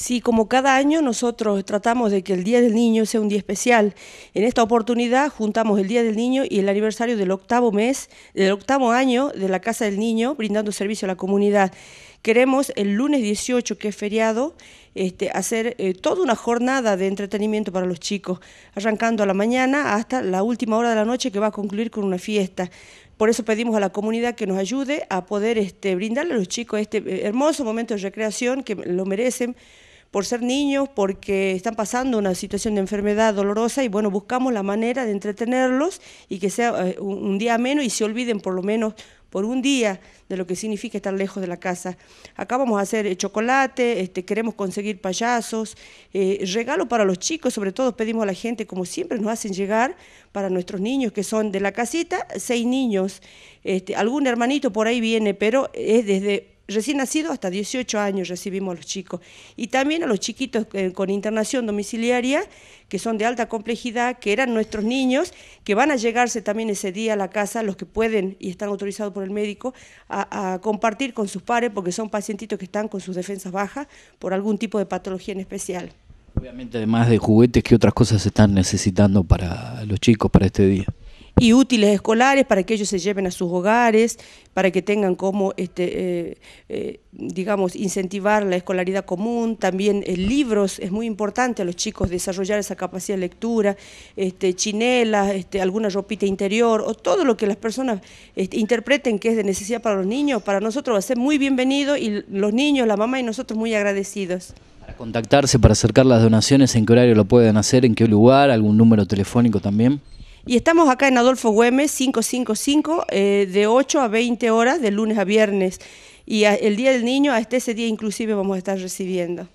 Si como cada año nosotros tratamos de que el Día del Niño sea un día especial, en esta oportunidad juntamos el Día del Niño y el aniversario del octavo mes, del octavo año de la Casa del Niño, brindando servicio a la comunidad. Queremos el lunes 18, que es feriado, este, hacer eh, toda una jornada de entretenimiento para los chicos, arrancando a la mañana hasta la última hora de la noche que va a concluir con una fiesta. Por eso pedimos a la comunidad que nos ayude a poder este, brindarle a los chicos este eh, hermoso momento de recreación que lo merecen por ser niños, porque están pasando una situación de enfermedad dolorosa y bueno, buscamos la manera de entretenerlos y que sea eh, un día menos y se olviden por lo menos por un día de lo que significa estar lejos de la casa. Acá vamos a hacer eh, chocolate, este, queremos conseguir payasos, eh, regalo para los chicos, sobre todo pedimos a la gente, como siempre nos hacen llegar, para nuestros niños que son de la casita, seis niños, este, algún hermanito por ahí viene, pero es desde recién nacido hasta 18 años recibimos a los chicos. Y también a los chiquitos eh, con internación domiciliaria, que son de alta complejidad, que eran nuestros niños, que van a llegarse también ese día a la casa, los que pueden y están autorizados por el médico, a, a compartir con sus pares, porque son pacientitos que están con sus defensas bajas por algún tipo de patología en especial. Obviamente, además de juguetes, ¿qué otras cosas se están necesitando para los chicos para este día? y útiles escolares para que ellos se lleven a sus hogares, para que tengan como, este, eh, eh, digamos, incentivar la escolaridad común, también eh, libros, es muy importante a los chicos desarrollar esa capacidad de lectura, este, chinelas, este, alguna ropita interior, o todo lo que las personas este, interpreten que es de necesidad para los niños, para nosotros va a ser muy bienvenido y los niños, la mamá y nosotros muy agradecidos ¿Para contactarse para acercar las donaciones, en qué horario lo pueden hacer, en qué lugar, algún número telefónico también. Y estamos acá en Adolfo Güemes 555 eh, de 8 a 20 horas de lunes a viernes. Y el Día del Niño, hasta este, ese día inclusive vamos a estar recibiendo.